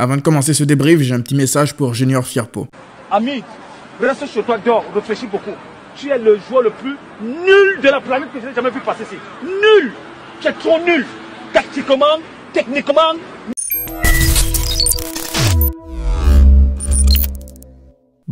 Avant de commencer ce débrief, j'ai un petit message pour Junior Fierpo. Ami, reste chez toi, dors, réfléchis beaucoup. Tu es le joueur le plus nul de la planète que j'ai jamais vu passer ici. Nul Tu es trop nul Tactiquement, techniquement.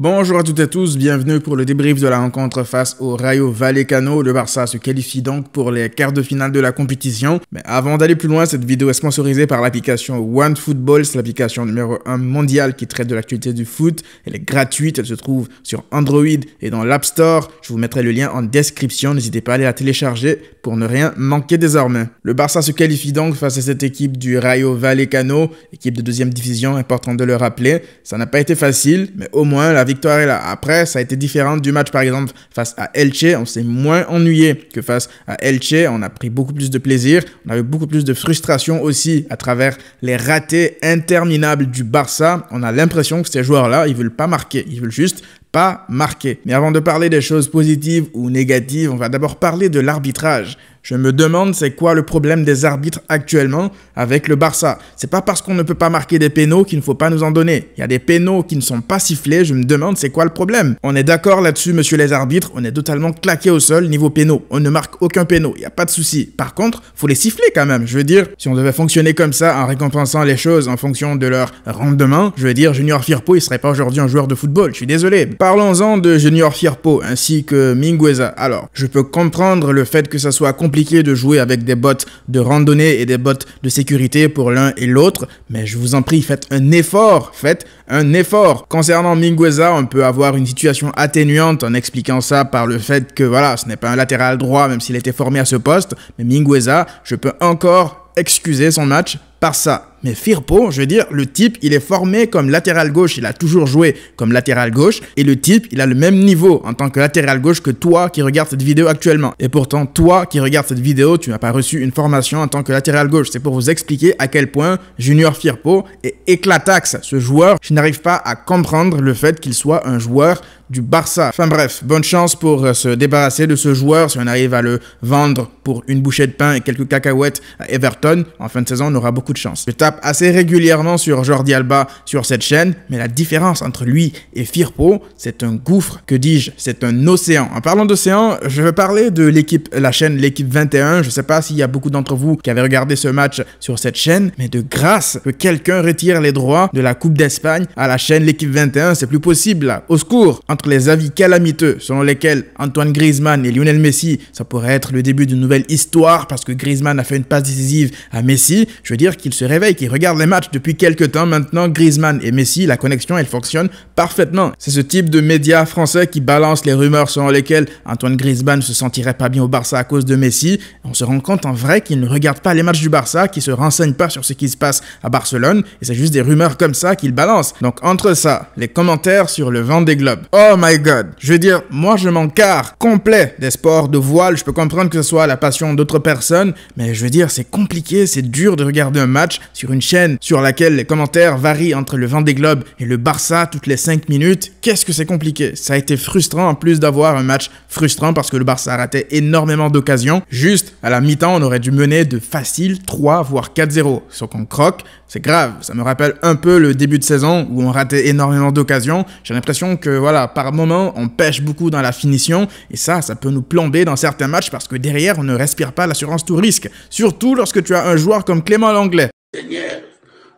Bonjour à toutes et tous, bienvenue pour le débrief de la rencontre face au Rayo Vallecano. Le Barça se qualifie donc pour les quarts de finale de la compétition. Mais avant d'aller plus loin, cette vidéo est sponsorisée par l'application OneFootball. C'est l'application numéro 1 mondiale qui traite de l'actualité du foot. Elle est gratuite, elle se trouve sur Android et dans l'App Store. Je vous mettrai le lien en description, n'hésitez pas à aller la télécharger pour ne rien manquer désormais. Le Barça se qualifie donc face à cette équipe du Rayo Vallecano, équipe de deuxième division, important de le rappeler. Ça n'a pas été facile, mais au moins la victoire là. Après, ça a été différent du match, par exemple, face à Elche. On s'est moins ennuyé que face à Elche. On a pris beaucoup plus de plaisir. On avait beaucoup plus de frustration aussi à travers les ratés interminables du Barça. On a l'impression que ces joueurs-là, ils veulent pas marquer. Ils veulent juste pas marqué. Mais avant de parler des choses positives ou négatives, on va d'abord parler de l'arbitrage. Je me demande c'est quoi le problème des arbitres actuellement avec le Barça. C'est pas parce qu'on ne peut pas marquer des pénaux qu'il ne faut pas nous en donner. Il y a des pénaux qui ne sont pas sifflés, je me demande c'est quoi le problème. On est d'accord là-dessus monsieur les arbitres, on est totalement claqué au sol niveau pénaux. On ne marque aucun pénaux, il y a pas de souci. Par contre, faut les siffler quand même. Je veux dire, si on devait fonctionner comme ça en récompensant les choses en fonction de leur rendement, je veux dire Junior Firpo, il serait pas aujourd'hui un joueur de football. Je suis désolé. Parlons-en de Junior Firpo ainsi que Mingueza. Alors, je peux comprendre le fait que ça soit compliqué de jouer avec des bottes de randonnée et des bottes de sécurité pour l'un et l'autre, mais je vous en prie, faites un effort, faites un effort. Concernant Mingueza, on peut avoir une situation atténuante en expliquant ça par le fait que voilà, ce n'est pas un latéral droit même s'il était formé à ce poste, mais Mingueza, je peux encore excuser son match par ça. Mais Firpo, je veux dire, le type, il est formé comme latéral gauche, il a toujours joué comme latéral gauche, et le type, il a le même niveau en tant que latéral gauche que toi qui regardes cette vidéo actuellement. Et pourtant, toi qui regardes cette vidéo, tu n'as pas reçu une formation en tant que latéral gauche. C'est pour vous expliquer à quel point Junior Firpo est éclataxe. Ce joueur, je n'arrive pas à comprendre le fait qu'il soit un joueur du Barça. Enfin bref, bonne chance pour euh, se débarrasser de ce joueur si on arrive à le vendre pour une bouchée de pain et quelques cacahuètes à Everton. En fin de saison, on aura beaucoup de chance. Je tape assez régulièrement sur Jordi Alba sur cette chaîne, mais la différence entre lui et Firpo, c'est un gouffre. Que dis-je C'est un océan. En parlant d'océan, je veux parler de l'équipe, la chaîne l'équipe 21. Je ne sais pas s'il y a beaucoup d'entre vous qui avaient regardé ce match sur cette chaîne, mais de grâce que quelqu'un retire les droits de la Coupe d'Espagne à la chaîne l'équipe 21, c'est plus possible Au secours les avis calamiteux selon lesquels Antoine Griezmann et Lionel Messi, ça pourrait être le début d'une nouvelle histoire parce que Griezmann a fait une passe décisive à Messi, je veux dire qu'il se réveille, qu'il regarde les matchs depuis quelques temps maintenant, Griezmann et Messi, la connexion, elle fonctionne parfaitement. C'est ce type de médias français qui balance les rumeurs selon lesquelles Antoine Griezmann se sentirait pas bien au Barça à cause de Messi. On se rend compte en vrai qu'il ne regarde pas les matchs du Barça, qu'il se renseigne pas sur ce qui se passe à Barcelone, et c'est juste des rumeurs comme ça qu'il balance. Donc entre ça, les commentaires sur le vent des globes. Oh my god. Je veux dire, moi je m'encarre complet des sports de voile. Je peux comprendre que ce soit la passion d'autres personnes, mais je veux dire, c'est compliqué, c'est dur de regarder un match sur une chaîne sur laquelle les commentaires varient entre le Vendée Globe et le Barça toutes les 5 minutes. Qu'est-ce que c'est compliqué Ça a été frustrant en plus d'avoir un match frustrant parce que le Barça ratait énormément d'occasions. Juste à la mi-temps, on aurait dû mener de facile 3 voire 4-0. Sauf qu'on croque, c'est grave. Ça me rappelle un peu le début de saison où on ratait énormément d'occasions. J'ai l'impression que voilà, par moment, on pêche beaucoup dans la finition et ça, ça peut nous plomber dans certains matchs parce que derrière, on ne respire pas l'assurance tout risque, surtout lorsque tu as un joueur comme Clément Langlais. Seigneur,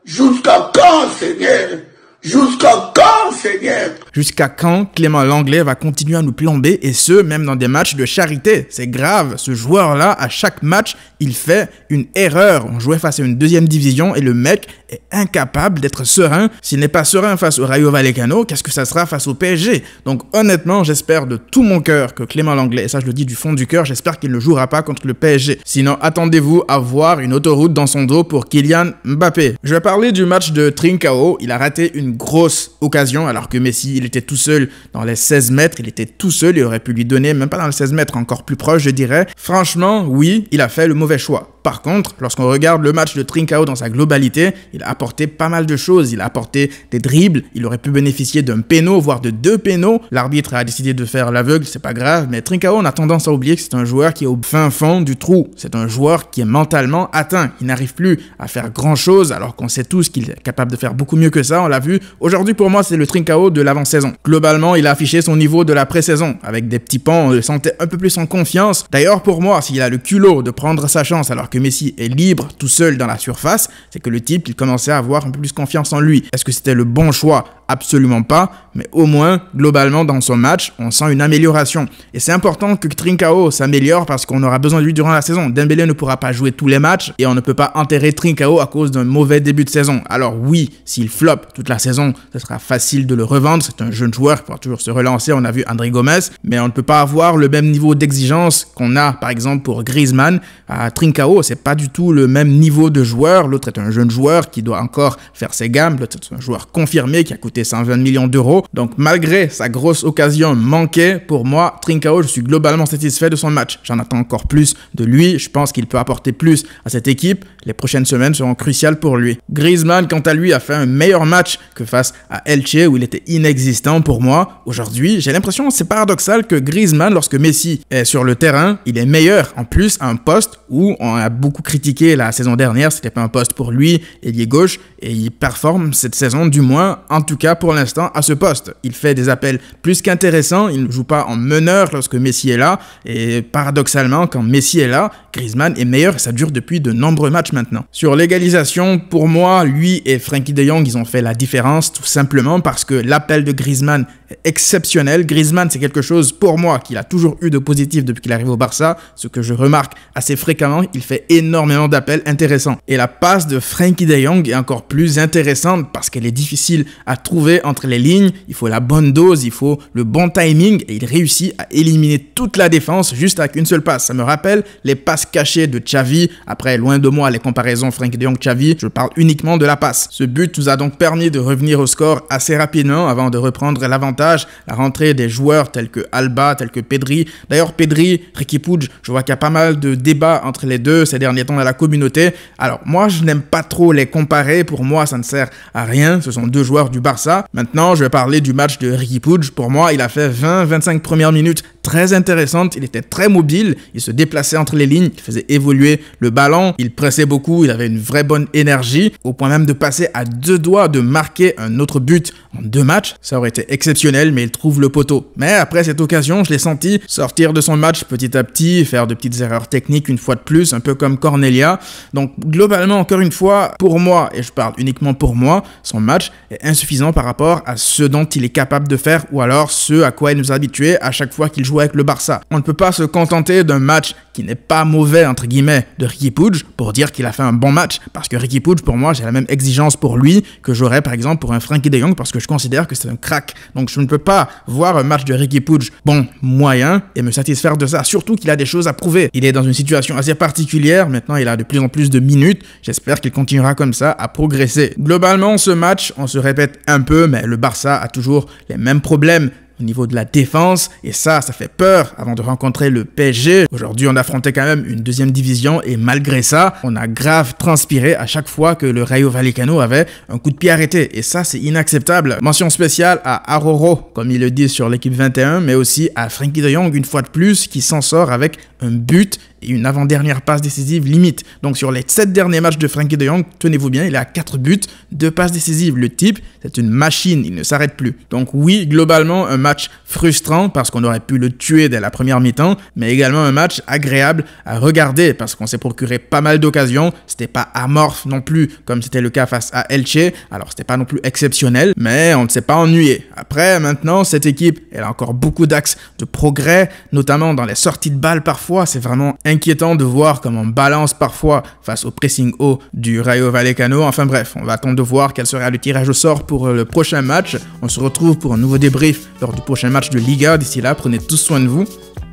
jusqu'à quand, Seigneur Jusqu'à quand, Seigneur Jusqu'à quand Clément Langlais va continuer à nous plomber et ce, même dans des matchs de charité C'est grave, ce joueur-là, à chaque match, il fait une erreur. On jouait face à une deuxième division et le mec est incapable d'être serein. S'il n'est pas serein face au Rayo Vallecano, qu'est-ce que ça sera face au PSG Donc honnêtement, j'espère de tout mon cœur que Clément Langlais, et ça je le dis du fond du cœur, j'espère qu'il ne jouera pas contre le PSG. Sinon, attendez-vous à voir une autoroute dans son dos pour Kylian Mbappé. Je vais parler du match de Trincao. Il a raté une grosse occasion, alors que Messi, il était tout seul dans les 16 mètres, il était tout seul, il aurait pu lui donner, même pas dans les 16 mètres, encore plus proche, je dirais. Franchement, oui, il a fait le mauvais choix. Par contre, lorsqu'on regarde le match de Trincao dans sa globalité, il a apporté pas mal de choses. Il a apporté des dribbles, il aurait pu bénéficier d'un péno, voire de deux pénaux. L'arbitre a décidé de faire l'aveugle, c'est pas grave, mais Trincao, on a tendance à oublier que c'est un joueur qui est au fin fond du trou. C'est un joueur qui est mentalement atteint. Il n'arrive plus à faire grand chose, alors qu'on sait tous qu'il est capable de faire beaucoup mieux que ça. On l'a vu Aujourd'hui, pour moi, c'est le Trincao de l'avant-saison. Globalement, il a affiché son niveau de la pré-saison. Avec des petits pans, on le euh, sentait un peu plus en confiance. D'ailleurs, pour moi, s'il a le culot de prendre sa chance alors que Messi est libre, tout seul dans la surface, c'est que le type, il commençait à avoir un peu plus confiance en lui. Est-ce que c'était le bon choix Absolument pas, mais au moins, globalement, dans son match, on sent une amélioration. Et c'est important que Trincao s'améliore parce qu'on aura besoin de lui durant la saison. Dembélé ne pourra pas jouer tous les matchs et on ne peut pas enterrer Trincao à cause d'un mauvais début de saison. Alors oui, s'il floppe toute la saison, ce sera facile de le revendre. C'est un jeune joueur qui pourra toujours se relancer. On a vu André Gomez, mais on ne peut pas avoir le même niveau d'exigence qu'on a, par exemple, pour Griezmann. À Trincao, c'est pas du tout le même niveau de joueur. L'autre est un jeune joueur qui doit encore faire ses gammes. L'autre est un joueur confirmé qui a coûté 120 millions d'euros. Donc malgré sa grosse occasion manquée, pour moi, Trincao, je suis globalement satisfait de son match. J'en attends encore plus de lui. Je pense qu'il peut apporter plus à cette équipe. Les prochaines semaines seront cruciales pour lui. Griezmann, quant à lui, a fait un meilleur match que face à Elche où il était inexistant pour moi. Aujourd'hui, j'ai l'impression, c'est paradoxal que Griezmann, lorsque Messi est sur le terrain, il est meilleur en plus à un poste où on a beaucoup critiqué la saison dernière. C'était pas un poste pour lui, ailier gauche, et il performe cette saison du moins. En tout cas, pour l'instant à ce poste. Il fait des appels plus qu'intéressants, il ne joue pas en meneur lorsque Messi est là, et paradoxalement, quand Messi est là, Griezmann est meilleur et ça dure depuis de nombreux matchs maintenant. Sur l'égalisation, pour moi, lui et Frankie de Jong, ils ont fait la différence tout simplement parce que l'appel de Griezmann exceptionnel. Griezmann, c'est quelque chose pour moi qu'il a toujours eu de positif depuis qu'il arrive au Barça, ce que je remarque assez fréquemment. Il fait énormément d'appels intéressants. Et la passe de Frankie de Jong est encore plus intéressante parce qu'elle est difficile à trouver entre les lignes. Il faut la bonne dose, il faut le bon timing et il réussit à éliminer toute la défense juste avec une seule passe. Ça me rappelle les passes cachées de Xavi. Après, loin de moi les comparaisons Frankie de Jong-Xavi, je parle uniquement de la passe. Ce but nous a donc permis de revenir au score assez rapidement avant de reprendre l'avantage la rentrée des joueurs tels que Alba, tels que Pedri. D'ailleurs, Pedri, Ricky Puig je vois qu'il y a pas mal de débats entre les deux ces derniers temps dans la communauté. Alors, moi, je n'aime pas trop les comparer. Pour moi, ça ne sert à rien. Ce sont deux joueurs du Barça. Maintenant, je vais parler du match de Ricky Puig Pour moi, il a fait 20-25 premières minutes très intéressante. Il était très mobile, il se déplaçait entre les lignes, il faisait évoluer le ballon, il pressait beaucoup, il avait une vraie bonne énergie, au point même de passer à deux doigts de marquer un autre but en deux matchs. Ça aurait été exceptionnel, mais il trouve le poteau. Mais après cette occasion, je l'ai senti sortir de son match petit à petit, faire de petites erreurs techniques une fois de plus, un peu comme Cornelia. Donc globalement, encore une fois, pour moi, et je parle uniquement pour moi, son match est insuffisant par rapport à ce dont il est capable de faire ou alors ce à quoi il nous a habitués à chaque fois qu'il joue avec le Barça. On ne peut pas se contenter d'un match qui n'est pas mauvais, entre guillemets, de Ricky Pudge pour dire qu'il a fait un bon match. Parce que Ricky Pudge, pour moi, j'ai la même exigence pour lui que j'aurais, par exemple, pour un Frankie de Jong parce que je considère que c'est un crack. Donc je ne peux pas voir un match de Ricky Pudge bon, moyen et me satisfaire de ça. Surtout qu'il a des choses à prouver. Il est dans une situation assez particulière. Maintenant, il a de plus en plus de minutes. J'espère qu'il continuera comme ça à progresser. Globalement, ce match, on se répète un peu, mais le Barça a toujours les mêmes problèmes niveau de la défense. Et ça, ça fait peur avant de rencontrer le PSG. Aujourd'hui, on affrontait quand même une deuxième division et malgré ça, on a grave transpiré à chaque fois que le Rayo Vallecano avait un coup de pied arrêté. Et ça, c'est inacceptable. Mention spéciale à Aroro, comme ils le disent sur l'équipe 21, mais aussi à Frankie de Jong, une fois de plus, qui s'en sort avec un but et une avant-dernière passe décisive limite. Donc sur les 7 derniers matchs de Frankie de Jong, tenez-vous bien, il a 4 buts, 2 passes décisives. Le type, c'est une machine, il ne s'arrête plus. Donc oui, globalement, un match frustrant parce qu'on aurait pu le tuer dès la première mi-temps, mais également un match agréable à regarder parce qu'on s'est procuré pas mal d'occasions. C'était pas amorphe non plus, comme c'était le cas face à Elche. Alors c'était pas non plus exceptionnel, mais on ne s'est pas ennuyé. Après, maintenant, cette équipe, elle a encore beaucoup d'axes de progrès, notamment dans les sorties de balles parfois c'est vraiment inquiétant de voir comment on balance parfois face au pressing haut du Rayo Vallecano. Enfin bref, on va attendre de voir quel sera le tirage au sort pour le prochain match. On se retrouve pour un nouveau débrief lors du prochain match de Liga. D'ici là, prenez tous soin de vous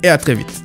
et à très vite.